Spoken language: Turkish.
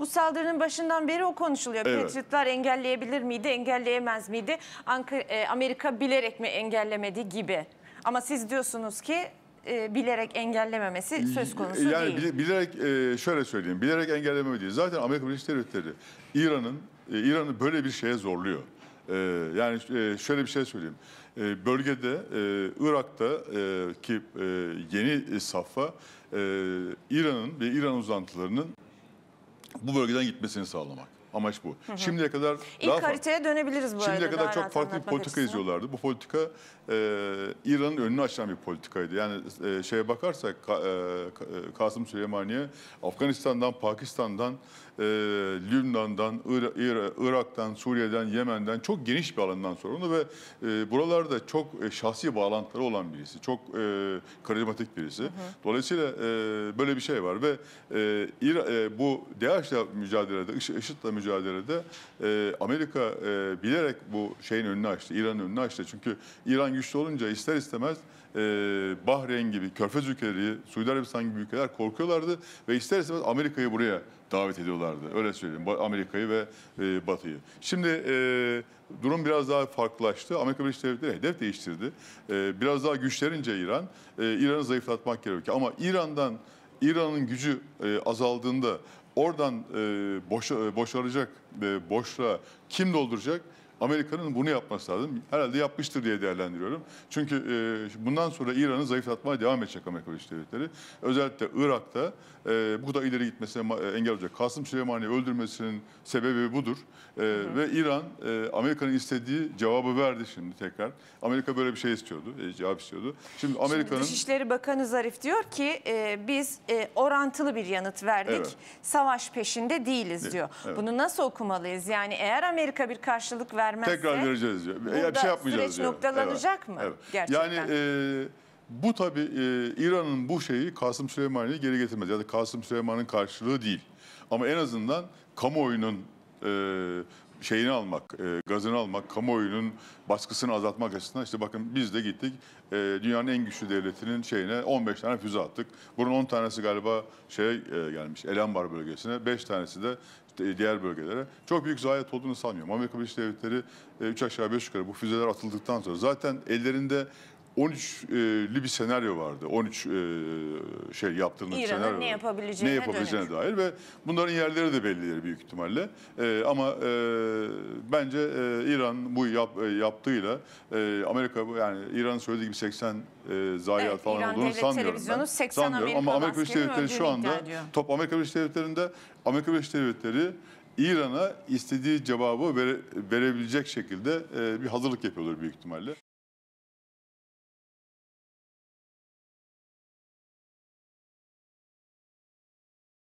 Bu saldırının başından beri o konuşuluyor. Evet. Patriotlar engelleyebilir miydi, engelleyemez miydi? E, Amerika bilerek mi engellemedi gibi. Ama siz diyorsunuz ki e, bilerek engellememesi söz konusu yani değil. Yani bilerek e, şöyle söyleyeyim. Bilerek engellememe değil. Zaten Amerika Birleşik Devletleri İran'ın İran'ı böyle bir şeye zorluyor. yani şöyle bir şey söyleyeyim. bölgede Irak'ta ki yeni safa İran'ın ve İran uzantılarının bu bölgeden gitmesini sağlamak. Amaç bu. Hı hı. Şimdiye kadar İlk daha haritaya dönebiliriz bu Şimdiye kadar çok farklı bir politika açısından. izliyorlardı. Bu politika e, İran'ın önünü açan bir politikaydı. Yani e, şeye bakarsak e, e, Kasım Süleymaniye Afganistan'dan, Pakistan'dan, e, Lübnan'dan, Irak, Irak'tan, Suriye'den, Yemen'den çok geniş bir alandan sorumlu ve e, buralarda çok e, şahsi bağlantıları olan birisi. Çok e, karizmatik birisi. Hı hı. Dolayısıyla e, böyle bir şey var ve e, İra, e, bu DAEŞ'le mücadelede, IŞİD'le mücadelede mücadelede e, Amerika e, bilerek bu şeyin önünü açtı, İran'ın önünü açtı. Çünkü İran güçlü olunca ister istemez e, Bahreyn gibi, Körfez ülkeleri, Suudi Arabistan gibi ülkeler korkuyorlardı ve ister istemez Amerika'yı buraya davet ediyorlardı. Öyle söyleyeyim. Amerika'yı ve e, Batı'yı. Şimdi e, durum biraz daha farklılaştı. Amerika Birleşik Devletleri hedef değiştirdi. E, biraz daha güçlerince İran, e, İran'ı zayıflatmak gerekiyor. Ama İran'dan İran'ın gücü e, azaldığında Oradan e, boş, e, boşalacak, e, boşluğa kim dolduracak? Amerika'nın bunu yapması lazım. Herhalde yapmıştır diye değerlendiriyorum. Çünkü e, bundan sonra İran'ı zayıflatmaya devam edecek Amerika Birleşik Devletleri. Özellikle Irak'ta e, bu kadar ileri gitmesine e, engel olacak. Kasım Süleymani'yi öldürmesinin sebebi budur. E, hı hı. Ve İran e, Amerika'nın istediği cevabı verdi şimdi tekrar. Amerika böyle bir şey istiyordu, e, cevap istiyordu. Şimdi Amerika'nın... Dışişleri Bakanı Zarif diyor ki e, biz e, orantılı bir yanıt verdik. Evet. Savaş peşinde değiliz diyor. Evet. Bunu nasıl okumalıyız? Yani eğer Amerika bir karşılık ver vermezse tekrar vereceğiz diyor. Eğer bir şey yapmayacağız süreç diyor. noktalanacak mı? Evet. Gerçekten. Yani e, bu tabi e, İran'ın bu şeyi Kasım Süleyman'ı geri getirmez. Ya da Kasım Süleyman'ın karşılığı değil. Ama en azından kamuoyunun e, şeyini almak, e, gazını almak, kamuoyunun baskısını azaltmak açısından işte bakın biz de gittik e, dünyanın en güçlü devletinin şeyine 15 tane füze attık. Bunun 10 tanesi galiba şey e, gelmiş Elenbar bölgesine, 5 tanesi de diğer bölgelere. Çok büyük zayiat olduğunu sanmıyorum. Amerika Birleşik Devletleri 3 e, aşağı 5 yukarı bu füzeler atıldıktan sonra zaten ellerinde 13'lü e, bir senaryo vardı. 13 e, şey yaptığını bir senaryo vardı. ne yapabileceğine, ne yapabileceğine dair ve bunların yerleri de bellidir büyük ihtimalle. E, ama bence İran bu yap, yaptığıyla Amerika yani İran'ın söylediği gibi 80 zayiat evet, falan İran olduğunu Devlet sanmıyorum ben. 80 sanmıyorum. Ama Amerika Birleşik Devletleri şu anda top Amerika Birleşik Devletleri'nde Amerika Birleşik Devletleri İran'a istediği cevabı vere, verebilecek şekilde bir hazırlık yapıyorlar büyük ihtimalle.